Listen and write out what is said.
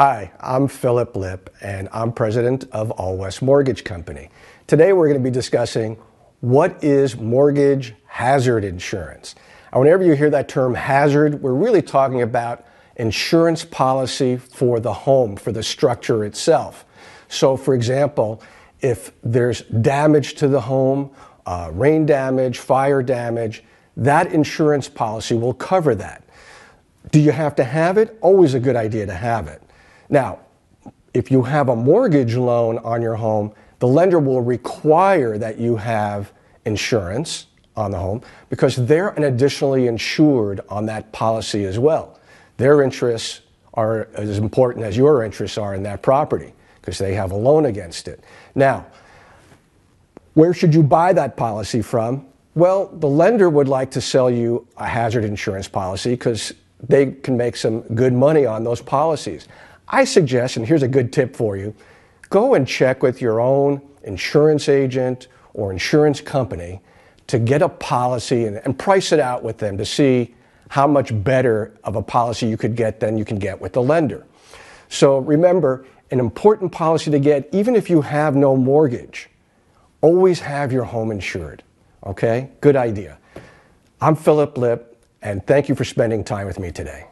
Hi, I'm Philip Lip, and I'm president of All West Mortgage Company. Today, we're going to be discussing what is mortgage hazard insurance. And whenever you hear that term hazard, we're really talking about insurance policy for the home, for the structure itself. So, for example, if there's damage to the home, uh, rain damage, fire damage, that insurance policy will cover that. Do you have to have it? Always a good idea to have it. Now, if you have a mortgage loan on your home, the lender will require that you have insurance on the home because they're an additionally insured on that policy as well. Their interests are as important as your interests are in that property because they have a loan against it. Now, where should you buy that policy from? Well, the lender would like to sell you a hazard insurance policy because they can make some good money on those policies. I suggest, and here's a good tip for you go and check with your own insurance agent or insurance company to get a policy and, and, price it out with them to see how much better of a policy you could get than you can get with the lender. So remember, an important policy to get, even if you have no mortgage, always have your home insured. Okay? Good idea. I'm Philip Lip, and thank you for spending time with me today.